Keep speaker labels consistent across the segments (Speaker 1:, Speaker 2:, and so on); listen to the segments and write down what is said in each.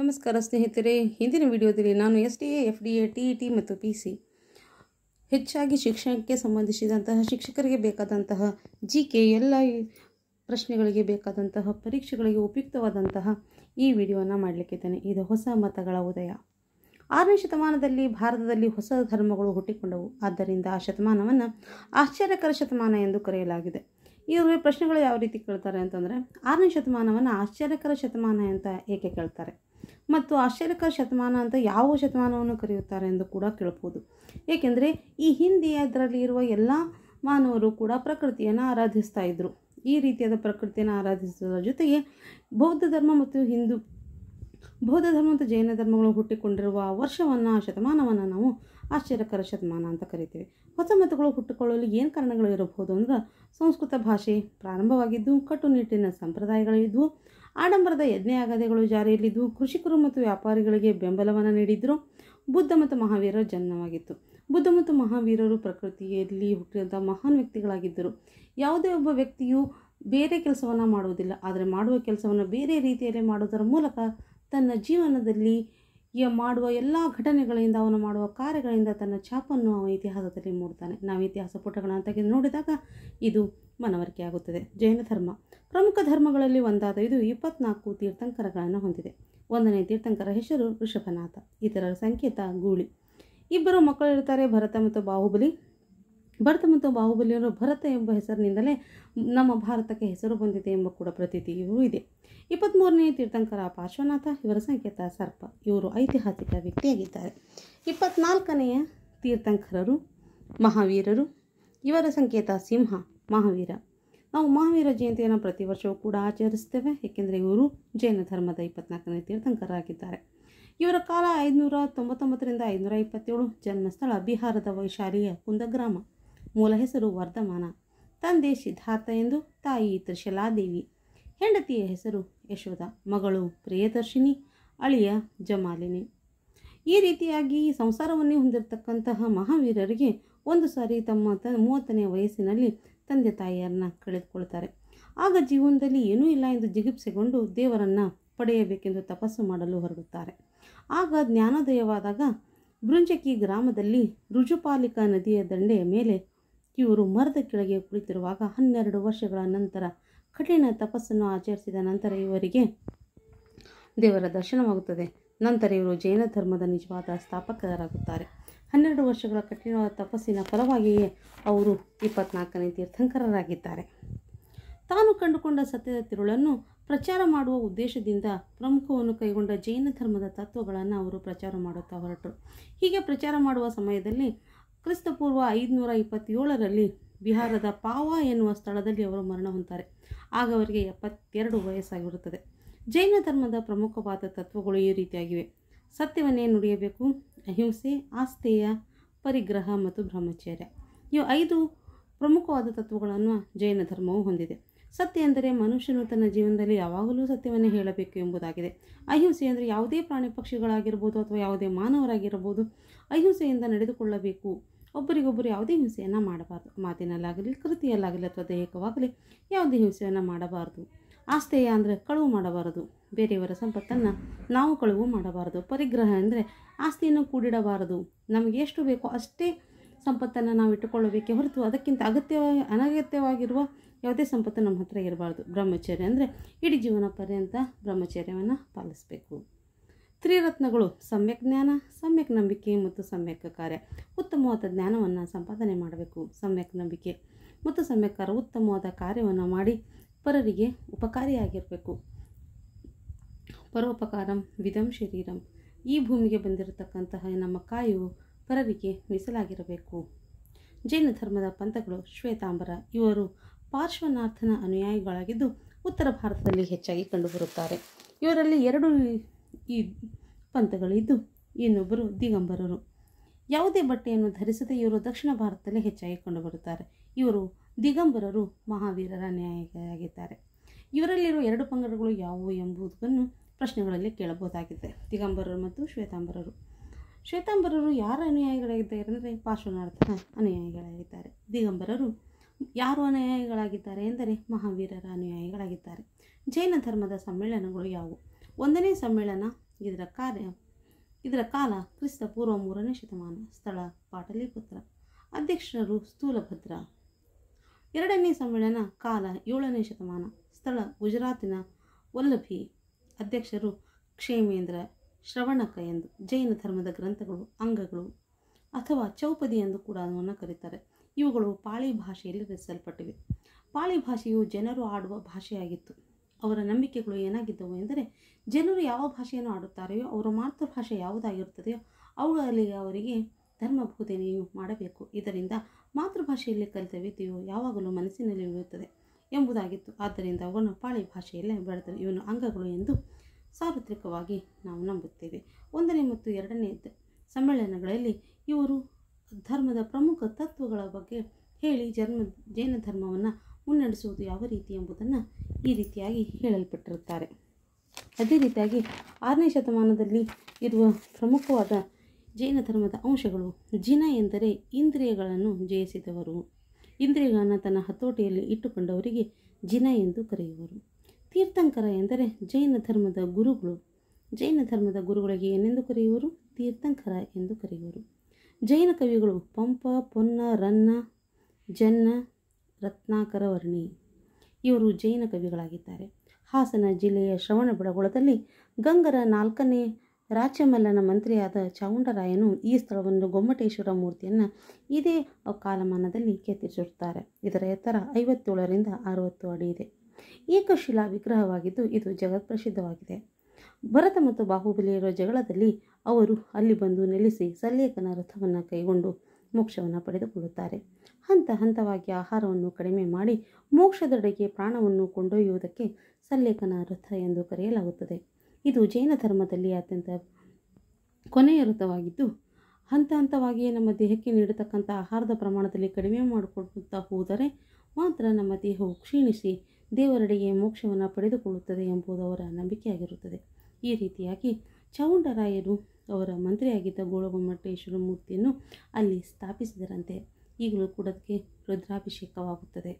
Speaker 1: ನಮಸ್ಕಾರ ಸ್ನೇಹಿತರೆ ಹಿಂದಿನ ವಿಡಿಯೋದಲ್ಲಿ ನಾನು S D A F D A T E T ಮತ್ತು ಪಿ ಸಿ ಹೆಚ್ಚಾಗಿ ಶಿಕ್ಷಣಕ್ಕೆ ಸಂಬಂಧಿಸಿದಂತಹ ಶಿಕ್ಷಕರಿಗೆ ಬೇಕಾದಂತಹ ಜಿ ಕೆ ಎಲ್ಲ ಪ್ರಶ್ನೆಗಳಿಗೆ ಬೇಕಾದಂತಹ ಪರೀಕ್ಷೆಗಳಿಗೆ ಉಪಯುಕ್ತವಾದಂತಹ ಈ ವಿಡಿಯೋವನ್ನು ಮಾಡಲಿಕ್ಕಿದ್ದೇನೆ ಇದು ಹೊಸ ಮತಗಳ ಉದಯ ಆರನೇ ಶತಮಾನದಲ್ಲಿ ಭಾರತದಲ್ಲಿ ಹೊಸ ಧರ್ಮಗಳು ಹುಟ್ಟಿಕೊಂಡವು ಆದ್ದರಿಂದ ಆ ಶತಮಾನವನ್ನು ಆಶ್ಚರ್ಯಕರ ಶತಮಾನ ಎಂದು ಕರೆಯಲಾಗಿದೆ ಇವರು ಪ್ರಶ್ನೆಗಳು ಯಾವ ರೀತಿ ಕೇಳ್ತಾರೆ ಅಂತಂದರೆ ಆರನೇ ಶತಮಾನವನ್ನು ಆಶ್ಚರ್ಯಕರ ಶತಮಾನ ಅಂತ ಏಕೆ ಕೇಳ್ತಾರೆ ಮತ್ತು ಆಶ್ಚರ್ಯಕರ ಶತಮಾನ ಅಂತ ಯಾವ ಶತಮಾನವನ್ನು ಕರೆಯುತ್ತಾರೆ ಎಂದು ಕೂಡ ಕೇಳ್ಬೋದು ಏಕೆಂದರೆ ಈ ಹಿಂದೆ ಅದರಲ್ಲಿ ಇರುವ ಎಲ್ಲ ಮಾನವರು ಕೂಡ ಪ್ರಕೃತಿಯನ್ನು ಆರಾಧಿಸ್ತಾ ಇದ್ದರು ಈ ರೀತಿಯಾದ ಪ್ರಕೃತಿಯನ್ನು ಆರಾಧಿಸುವುದರ ಜೊತೆಗೆ ಬೌದ್ಧ ಧರ್ಮ ಮತ್ತು ಹಿಂದೂ ಬೌದ್ಧ ಧರ್ಮ ಮತ್ತು ಜೈನ ಧರ್ಮಗಳು ಹುಟ್ಟಿಕೊಂಡಿರುವ ವರ್ಷವನ್ನು ಆ ಶತಮಾನವನ್ನು ನಾವು ಆಶ್ಚರ್ಯಕರ ಶತಮಾನ ಅಂತ ಕರಿತೀವಿ ಹೊಸ ಮತಗಳು ಏನು ಕಾರಣಗಳು ಇರಬಹುದು ಅಂದ್ರೆ ಸಂಸ್ಕೃತ ಭಾಷೆ ಪ್ರಾರಂಭವಾಗಿದ್ದು ಕಟ್ಟುನಿಟ್ಟಿನ ಸಂಪ್ರದಾಯಗಳಿದ್ವು ಆಡಂಬರದ ಯಜ್ಞಯಾಗದೆಗಳು ಜಾರಿಯಲ್ಲಿದ್ದವು ಕೃಷಿಕರು ಮತ್ತು ವ್ಯಾಪಾರಿಗಳಿಗೆ ಬೆಂಬಲವನ್ನು ನೀಡಿದ್ರು ಬುದ್ಧ ಮತ್ತು ಮಹಾವೀರರ ಜನ್ಮವಾಗಿತ್ತು ಬುದ್ಧ ಮತ್ತು ಮಹಾವೀರರು ಪ್ರಕೃತಿಯಲ್ಲಿ ಹುಟ್ಟಿದಂಥ ಮಹಾನ್ ವ್ಯಕ್ತಿಗಳಾಗಿದ್ದರು ಯಾವುದೇ ಒಬ್ಬ ವ್ಯಕ್ತಿಯು ಬೇರೆ ಕೆಲಸವನ್ನು ಮಾಡುವುದಿಲ್ಲ ಆದರೆ ಮಾಡುವ ಕೆಲಸವನ್ನು ಬೇರೆ ರೀತಿಯಲ್ಲಿ ಮಾಡುವುದರ ಮೂಲಕ ತನ್ನ ಜೀವನದಲ್ಲಿ ಈ ಮಾಡುವ ಎಲ್ಲ ಘಟನೆಗಳಿಂದ ಅವನು ಮಾಡುವ ಕಾರ್ಯಗಳಿಂದ ತನ್ನ ಛಾಪನ್ನು ಅವನ ಇತಿಹಾಸದಲ್ಲಿ ಮೂಡ್ತಾನೆ ನಾವು ಇತಿಹಾಸ ಪುಟಗಳನ್ನು ತೆಗೆದು ನೋಡಿದಾಗ ಇದು ಮನವರಿಕೆಯಾಗುತ್ತದೆ ಜೈನ ಧರ್ಮ ಪ್ರಮುಖ ಧರ್ಮಗಳಲ್ಲಿ ಒಂದಾದ ಇದು ಇಪ್ಪತ್ನಾಲ್ಕು ತೀರ್ಥಂಕರಗಳನ್ನು ಹೊಂದಿದೆ ಒಂದನೇ ತೀರ್ಥಂಕರ ಹೆಸರು ಋಷಭನಾಥ ಇತರರ ಸಂಕೇತ ಗೂಳಿ ಇಬ್ಬರು ಮಕ್ಕಳಿರ್ತಾರೆ ಭರತ ಮತ್ತು ಬಾಹುಬಲಿ ಭರತ ಮತ್ತು ಬಾಹುಬಲಿಯವರು ಭರತ ಎಂಬ ಹೆಸರಿನಿಂದಲೇ ನಮ್ಮ ಭಾರತಕ್ಕೆ ಹೆಸರು ಬಂದಿದೆ ಎಂಬ ಕೂಡ ಪ್ರತೀತಿಯೂ ಇದೆ ಇಪ್ಪತ್ತ್ಮೂರನೇ ತೀರ್ಥಂಕರ ಪಾರ್ಶ್ವನಾಥ ಇವರ ಸಂಕೇತ ಸರ್ಪ ಇವರು ಐತಿಹಾಸಿಕ ವ್ಯಕ್ತಿಯಾಗಿದ್ದಾರೆ ಇಪ್ಪತ್ನಾಲ್ಕನೆಯ ತೀರ್ಥಂಕರರು ಮಹಾವೀರರು ಇವರ ಸಂಕೇತ ಸಿಂಹ ಮಹಾವೀರ ನಾವು ಮಹಾವೀರ ಜಯಂತಿಯನ್ನು ಪ್ರತಿ ವರ್ಷವೂ ಕೂಡ ಆಚರಿಸ್ತೇವೆ ಏಕೆಂದರೆ ಇವರು ಜೈನ ಧರ್ಮದ ಇಪ್ಪತ್ನಾಲ್ಕನೇ ತೀರ್ಥಂಕರಾಗಿದ್ದಾರೆ ಇವರ ಕಾಲ ಐದುನೂರ ತೊಂಬತ್ತೊಂಬತ್ತರಿಂದ ಐದುನೂರ ಇಪ್ಪತ್ತೇಳು ಜನ್ಮಸ್ಥಳ ಬಿಹಾರದ ವೈಶಾಲಿಯ ಕುಂದಗ್ರಾಮ ಮೂಲ ಹೆಸರು ವರ್ಧಮಾನ ತಂದೆ ಸಿದ್ಧಾರ್ಥ ಎಂದು ತಾಯಿ ತ್ರಿಶಲಾದೇವಿ ಹೆಂಡತಿಯ ಹೆಸರು ಯಶೋಧ ಮಗಳು ಪ್ರಿಯದರ್ಶಿನಿ ಅಳಿಯ ಜಮಾಲಿನಿ ಈ ರೀತಿಯಾಗಿ ಸಂಸಾರವನ್ನೇ ಹೊಂದಿರತಕ್ಕಂತಹ ಮಹಾವೀರರಿಗೆ ಒಂದು ಸಾರಿ ತಮ್ಮ ತ ಮೂವತ್ತನೇ ವಯಸ್ಸಿನಲ್ಲಿ ತಂದೆ ತಾಯಿಯನ್ನು ಕಳೆದುಕೊಳ್ತಾರೆ ಆಗ ಜೀವನದಲ್ಲಿ ಏನೂ ಇಲ್ಲ ಎಂದು ಜಿಗುಪ್ಸೆಗೊಂಡು ದೇವರನ್ನು ಪಡೆಯಬೇಕೆಂದು ತಪಸ್ಸು ಮಾಡಲು ಹೊರಡುತ್ತಾರೆ ಆಗ ಜ್ಞಾನೋದಯವಾದಾಗ ಬೃಂಜಕಿ ಗ್ರಾಮದಲ್ಲಿ ರುಜುಪಾಲಿಕಾ ನದಿಯ ದಂಡೆಯ ಮೇಲೆ ಇವರು ಮರದ ಕೆಳಗೆ ಕುಳಿತಿರುವಾಗ ಹನ್ನೆರಡು ವರ್ಷಗಳ ನಂತರ ಕಠಿಣ ತಪಸ್ಸನ್ನು ಆಚರಿಸಿದ ನಂತರ ಇವರಿಗೆ ದೇವರ ದರ್ಶನವಾಗುತ್ತದೆ ನಂತರ ಇವರು ಜೈನ ಧರ್ಮದ ನಿಜವಾದ ಸ್ಥಾಪಕರಾಗುತ್ತಾರೆ ಹನ್ನೆರಡು ವರ್ಷಗಳ ಕಠಿಣ ತಪಸ್ಸಿನ ಫಲವಾಗಿಯೇ ಅವರು ಇಪ್ಪತ್ನಾಲ್ಕನೇ ತೀರ್ಥಂಕರರಾಗಿದ್ದಾರೆ ತಾನು ಕಂಡುಕೊಂಡ ಸತ್ಯದ ತಿರುಳನ್ನು ಪ್ರಚಾರ ಮಾಡುವ ಉದ್ದೇಶದಿಂದ ಪ್ರಮುಖವನ್ನು ಕೈಗೊಂಡ ಜೈನ ಧರ್ಮದ ತತ್ವಗಳನ್ನು ಅವರು ಪ್ರಚಾರ ಮಾಡುತ್ತಾ ಹೊರಟರು ಹೀಗೆ ಪ್ರಚಾರ ಮಾಡುವ ಸಮಯದಲ್ಲಿ ಕ್ರಿಸ್ತಪೂರ್ವ ಐದುನೂರ ಇಪ್ಪತ್ತೇಳರಲ್ಲಿ ಬಿಹಾರದ ಪಾವ ಎನ್ನುವ ಸ್ಥಳದಲ್ಲಿ ಅವರು ಮರಣ ಹೊಂತಾರೆ ಆಗ ಅವರಿಗೆ ಎಪ್ಪತ್ತೆರಡು ವಯಸ್ಸಾಗಿರುತ್ತದೆ ಜೈನ ಧರ್ಮದ ಪ್ರಮುಖವಾದ ತತ್ವಗಳು ಈ ರೀತಿಯಾಗಿವೆ ಸತ್ಯವನ್ನೇ ನುಡಿಯಬೇಕು ಅಹಿಂಸೆ ಆಸ್ತೇಯ ಪರಿಗ್ರಹ ಮತ್ತು ಬ್ರಹ್ಮಚರ್ಯ ಇವು ಐದು ಪ್ರಮುಖವಾದ ತತ್ವಗಳನ್ನು ಜೈನ ಧರ್ಮವು ಹೊಂದಿದೆ ಸತ್ಯ ಎಂದರೆ ಮನುಷ್ಯನು ತನ್ನ ಜೀವನದಲ್ಲಿ ಯಾವಾಗಲೂ ಸತ್ಯವನ್ನು ಹೇಳಬೇಕು ಎಂಬುದಾಗಿದೆ ಅಹಿಂಸೆ ಅಂದರೆ ಯಾವುದೇ ಪ್ರಾಣಿ ಪಕ್ಷಿಗಳಾಗಿರ್ಬೋದು ಅಥವಾ ಯಾವುದೇ ಮಾನವರಾಗಿರಬಹುದು ಅಹಿಂಸೆಯಿಂದ ನಡೆದುಕೊಳ್ಳಬೇಕು ಒಬ್ಬರಿಗೊಬ್ಬರು ಯಾವುದೇ ಹಿಂಸೆಯನ್ನು ಮಾಡಬಾರ್ದು ಮಾತಿನಲ್ಲಾಗಲಿ ಕೃತಿಯಲ್ಲಾಗಲಿ ಅಥವಾ ದೈಹಿಕವಾಗಲಿ ಯಾವುದೇ ಹಿಂಸೆಯನ್ನು ಮಾಡಬಾರ್ದು ಆಸ್ತೆಯ ಅಂದರೆ ಕಳುವು ಮಾಡಬಾರದು ಬೇರೆಯವರ ಸಂಪತ್ತನ್ನು ನಾವು ಕಳುವು ಮಾಡಬಾರದು ಪರಿಗ್ರಹ ಅಂದರೆ ಆಸ್ತಿಯನ್ನು ಕೂಡಿಡಬಾರದು ನಮಗೆ ಎಷ್ಟು ಬೇಕೋ ಅಷ್ಟೇ ಸಂಪತ್ತನ್ನು ನಾವು ಇಟ್ಟುಕೊಳ್ಳಬೇಕೆ ಹೊರತು ಅದಕ್ಕಿಂತ ಅಗತ್ಯವಾಗಿ ಅನಗತ್ಯವಾಗಿರುವ ಯಾವುದೇ ಸಂಪತ್ತು ನಮ್ಮ ಹತ್ರ ಇರಬಾರ್ದು ಬ್ರಹ್ಮಚರ್ಯ ಅಂದರೆ ಇಡೀ ಜೀವನ ಪರ್ಯಂತ ಬ್ರಹ್ಮಚರ್ಯವನ್ನು ಪಾಲಿಸಬೇಕು ತ್ರಿರತ್ನಗಳು ಸಮ್ಯಕ್ ಜ್ಞಾನ ಸಮ್ಯಕ್ ನಂಬಿಕೆ ಮತ್ತು ಸಮ್ಯಕ್ ಕಾರ್ಯ ಉತ್ತಮವಾದ ಜ್ಞಾನವನ್ನು ಸಂಪಾದನೆ ಮಾಡಬೇಕು ಸಮ್ಯಕ್ ನಂಬಿಕೆ ಮತ್ತು ಕಾರ್ಯ ಉತ್ತಮವಾದ ಕಾರ್ಯವನ್ನು ಮಾಡಿ ಪರರಿಗೆ ಉಪಕಾರಿಯಾಗಿರಬೇಕು ಪರೋಪಕಾರಂ ವಿಧಂ ಶರೀರಂ ಈ ಭೂಮಿಗೆ ಬಂದಿರತಕ್ಕಂತಹ ನಮ್ಮ ಕಾಯು ಪರರಿಗೆ ಮೀಸಲಾಗಿರಬೇಕು ಜೈನ ಧರ್ಮದ ಪಂಥಗಳು ಶ್ವೇತಾಂಬರ ಇವರು ಪಾರ್ಶ್ವನಾಥನ ಅನುಯಾಯಿಗಳಾಗಿದ್ದು ಉತ್ತರ ಭಾರತದಲ್ಲಿ ಹೆಚ್ಚಾಗಿ ಕಂಡುಬರುತ್ತಾರೆ ಇವರಲ್ಲಿ ಎರಡು ಈ ಪಂಥಗಳಿದ್ದು ಇನ್ನೊಬ್ಬರು ದಿಗಂಬರರು ಯಾವುದೇ ಬಟ್ಟೆಯನ್ನು ಧರಿಸದೆ ಇವರು ದಕ್ಷಿಣ ಭಾರತದಲ್ಲಿ ಹೆಚ್ಚಾಗಿ ಕಂಡುಬರುತ್ತಾರೆ ಇವರು ದಿಗಂಬರರು ಮಹಾವೀರರ ನ್ಯಾಯಗಿದ್ದಾರೆ ಇವರಲ್ಲಿರುವ ಎರಡು ಪಂಗಡಗಳು ಯಾವುವು ಎಂಬುದನ್ನು ಪ್ರಶ್ನೆಗಳಲ್ಲಿ ಕೇಳಬಹುದಾಗಿದೆ ದಿಗಂಬರರು ಮತ್ತು ಶ್ವೇತಾಂಬರರು ಶ್ವೇತಾಂಬರರು ಯಾರ ಅನುಯಾಯಿಗಳಾಗಿದ್ದಾರೆ ಅಂದರೆ ಪಾರ್ಶ್ವನಾಥನ ಅನುಯಾಯಿಗಳಾಗಿದ್ದಾರೆ ದಿಗಂಬರರು ಯಾರು ಅನುಯಾಯಿಗಳಾಗಿದ್ದಾರೆ ಎಂದರೆ ಮಹಾವೀರರ ಅನುಯಾಯಿಗಳಾಗಿದ್ದಾರೆ ಜೈನ ಧರ್ಮದ ಸಮ್ಮೇಳನಗಳು ಯಾವುವು ಒಂದನೇ ಸಮ್ಮೇಳನ ಇದರ ಕಾರ್ಯ ಇದರ ಕಾಲ ಕ್ರಿಸ್ತ ಪೂರ್ವ ಮೂರನೇ ಶತಮಾನ ಸ್ಥಳ ಪಾಟಲಿಪುತ್ರ ಅಧ್ಯಕ್ಷರು ಸ್ಥೂಲಭದ್ರ ಎರಡನೇ ಸಮ್ಮೇಳನ ಕಾಲ ಏಳನೇ ಶತಮಾನ ಸ್ಥಳ ಗುಜರಾತಿನ ವಲ್ಲಭಿ ಅಧ್ಯಕ್ಷರು ಕ್ಷೇಮೇಂದ್ರ ಶ್ರವಣಕ ಎಂದು ಜೈನ ಧರ್ಮದ ಗ್ರಂಥಗಳು ಅಂಗಗಳು ಅಥವಾ ಚೌಪದಿ ಎಂದು ಕೂಡ ಅದನ್ನು ಕರೀತಾರೆ ಇವುಗಳು ಪಾಳಿ ಭಾಷೆಯಲ್ಲಿ ರಚಿಸಲ್ಪಟ್ಟಿವೆ ಪಾಳಿ ಭಾಷೆಯು ಜನರು ಆಡುವ ಭಾಷೆಯಾಗಿತ್ತು ಅವರ ನಂಬಿಕೆಗಳು ಏನಾಗಿದ್ದವು ಎಂದರೆ ಜನರು ಯಾವ ಭಾಷೆಯನ್ನು ಆಡುತ್ತಾರೆಯೋ ಅವರ ಮಾತೃಭಾಷೆ ಯಾವುದಾಗಿರುತ್ತದೆಯೋ ಅವುಗಳಲ್ಲಿ ಅವರಿಗೆ ಧರ್ಮ ಬೋಧನೆಯು ಮಾಡಬೇಕು ಇದರಿಂದ ಮಾತೃಭಾಷೆಯಲ್ಲಿ ಕಲಿತ ವಿದ್ಯೆಯು ಯಾವಾಗಲೂ ಮನಸ್ಸಿನಲ್ಲಿ ಉಳಿಯುತ್ತದೆ ಎಂಬುದಾಗಿತ್ತು ಆದ್ದರಿಂದ ಅವನು ಪಾಳಿ ಭಾಷೆಯಲ್ಲೇ ಬೆಳೆದ ಇವನು ಅಂಗಗಳು ಎಂದು ಸಾರ್ವತ್ರಿಕವಾಗಿ ನಾವು ನಂಬುತ್ತೇವೆ ಒಂದನೇ ಮತ್ತು ಎರಡನೇ ಸಮ್ಮೇಳನಗಳಲ್ಲಿ ಇವರು ಧರ್ಮದ ಪ್ರಮುಖ ತತ್ವಗಳ ಬಗ್ಗೆ ಹೇಳಿ ಜನ್ಮ ಜೈನ ಧರ್ಮವನ್ನು ಮುನ್ನಡೆಸುವುದು ಯಾವ ರೀತಿ ಎಂಬುದನ್ನು ಈ ರೀತಿಯಾಗಿ ಹೇಳಲ್ಪಟ್ಟಿರುತ್ತಾರೆ ಅದೇ ರೀತಿಯಾಗಿ ಆರನೇ ಶತಮಾನದಲ್ಲಿ ಇರುವ ಪ್ರಮುಖವಾದ ಜೈನ ಧರ್ಮದ ಅಂಶಗಳು ಜಿನ ಎಂದರೆ ಇಂದ್ರಿಯಗಳನ್ನು ಜಯಿಸಿದವರು ಇಂದ್ರಿಯಗಳನ್ನು ತನ್ನ ಹತೋಟಿಯಲ್ಲಿ ಇಟ್ಟುಕೊಂಡವರಿಗೆ ಜಿನ ಎಂದು ಕರೆಯುವರು ತೀರ್ಥಂಕರ ಎಂದರೆ ಜೈನ ಧರ್ಮದ ಗುರುಗಳು ಜೈನ ಧರ್ಮದ ಗುರುಗಳಿಗೆ ಏನೆಂದು ಕರೆಯುವರು ತೀರ್ಥಂಕರ ಎಂದು ಕರೆಯುವರು ಜೈನ ಕವಿಗಳು ಪಂಪ ಪೊನ್ನ ರನ್ನ ಜನ್ನ ರತ್ನಾಕರ ವರ್ಣಿ ಇವರು ಜೈನ ಕವಿಗಳಾಗಿದ್ದಾರೆ ಹಾಸನ ಜಿಲ್ಲೆಯ ಶ್ರವಣಬೆಳಗೊಳದಲ್ಲಿ ಗಂಗರ ನಾಲ್ಕನೇ ರಾಜ್ಯಮಲ್ಲನ ಮಂತ್ರಿಯಾದ ಚಾವುಂಡರಾಯನು ಈ ಸ್ಥಳವನ್ನು ಗೊಮ್ಮಟೇಶ್ವರ ಮೂರ್ತಿಯನ್ನು ಇದೇ ಕಾಲಮಾನದಲ್ಲಿ ಕೆತ್ತಿಸಿರುತ್ತಾರೆ ಇದರ ಎತ್ತರ ಐವತ್ತೇಳರಿಂದ ಅರವತ್ತು ಅಡಿ ಇದೆ ಏಕಶಿಲಾ ವಿಗ್ರಹವಾಗಿದ್ದು ಇದು ಜಗತ್ಪ್ರಸಿದ್ಧವಾಗಿದೆ ಭರತ ಮತ್ತು ಬಾಹುಬಲಿ ಇರುವ ಜಗಳದಲ್ಲಿ ಅವರು ಅಲ್ಲಿ ಬಂದು ನೆಲೆಸಿ ಸಲ್ಲೇಖನ ರಥವನ್ನು ಕೈಗೊಂಡು ಮೋಕ್ಷವನ್ನು ಪಡೆದುಕೊಳ್ಳುತ್ತಾರೆ ಹಂತ ಹಂತವಾಗಿ ಆಹಾರವನ್ನು ಕಡಿಮೆ ಮಾಡಿ ಮೋಕ್ಷದೆಡೆಗೆ ಪ್ರಾಣವನ್ನು ಕೊಂಡೊಯ್ಯುವುದಕ್ಕೆ ಸಲ್ಲೇಖನ ವೃಥ ಎಂದು ಕರೆಯಲಾಗುತ್ತದೆ ಇದು ಜೈನ ಧರ್ಮದಲ್ಲಿ ಅತ್ಯಂತ ಕೊನೆಯ ವೃತವಾಗಿದ್ದು ಹಂತ ಹಂತವಾಗಿಯೇ ನಮ್ಮ ದೇಹಕ್ಕೆ ನೀಡತಕ್ಕಂಥ ಆಹಾರದ ಪ್ರಮಾಣದಲ್ಲಿ ಕಡಿಮೆ ಮಾಡಿಕೊಡುತ್ತಾ ಹೋದರೆ ಮಾತ್ರ ನಮ್ಮ ದೇಹವು ಕ್ಷೀಣಿಸಿ ದೇವರೆಡೆಗೆ ಮೋಕ್ಷವನ್ನು ಪಡೆದುಕೊಳ್ಳುತ್ತದೆ ಎಂಬುದು ಅವರ ನಂಬಿಕೆಯಾಗಿರುತ್ತದೆ ಈ ರೀತಿಯಾಗಿ ಚೌಂಡರಾಯರು ಅವರ ಮಂತ್ರಿಯಾಗಿದ್ದ ಗೋಳಗೊಮ್ಮಟೇಶ್ವರ ಮೂರ್ತಿಯನ್ನು ಅಲ್ಲಿ ಸ್ಥಾಪಿಸಿದರಂತೆ ಈಗಲೂ ಕೂಡಕ್ಕೆ ರುದ್ರಾಭಿಷೇಕವಾಗುತ್ತದೆ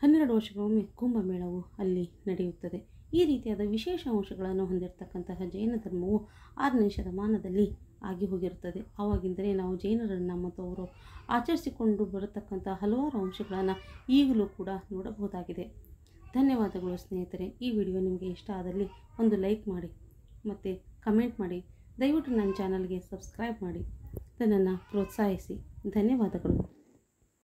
Speaker 1: ಹನ್ನೆರಡು ವರ್ಷಗಳೊಮ್ಮೆ ಕುಂಭಮೇಳವು ಅಲ್ಲಿ ನಡೆಯುತ್ತದೆ ಈ ರೀತಿಯಾದ ವಿಶೇಷ ಅಂಶಗಳನ್ನು ಹೊಂದಿರತಕ್ಕಂತಹ ಜೈನ ಧರ್ಮವು ಆರನೇ ಶತಮಾನದಲ್ಲಿ ಆಗಿ ಹೋಗಿರುತ್ತದೆ ಆವಾಗಿಂದರೆ ನಾವು ಜೈನರನ್ನು ಮತ್ತು ಅವರು ಆಚರಿಸಿಕೊಂಡು ಬರತಕ್ಕಂಥ ಹಲವಾರು ಅಂಶಗಳನ್ನು ಈಗಲೂ ಕೂಡ ನೋಡಬಹುದಾಗಿದೆ ಧನ್ಯವಾದಗಳು ಸ್ನೇಹಿತರೆ ಈ ವಿಡಿಯೋ ನಿಮಗೆ ಇಷ್ಟ ಆದಲ್ಲಿ ಒಂದು ಲೈಕ್ ಮಾಡಿ ಮತ್ತು ಕಮೆಂಟ್ ಮಾಡಿ ದಯವಿಟ್ಟು ನನ್ನ ಚಾನಲ್ಗೆ ಸಬ್ಸ್ಕ್ರೈಬ್ ಮಾಡಿ ನನ್ನನ್ನು ಪ್ರೋತ್ಸಾಹಿಸಿ ధన్యవాదములు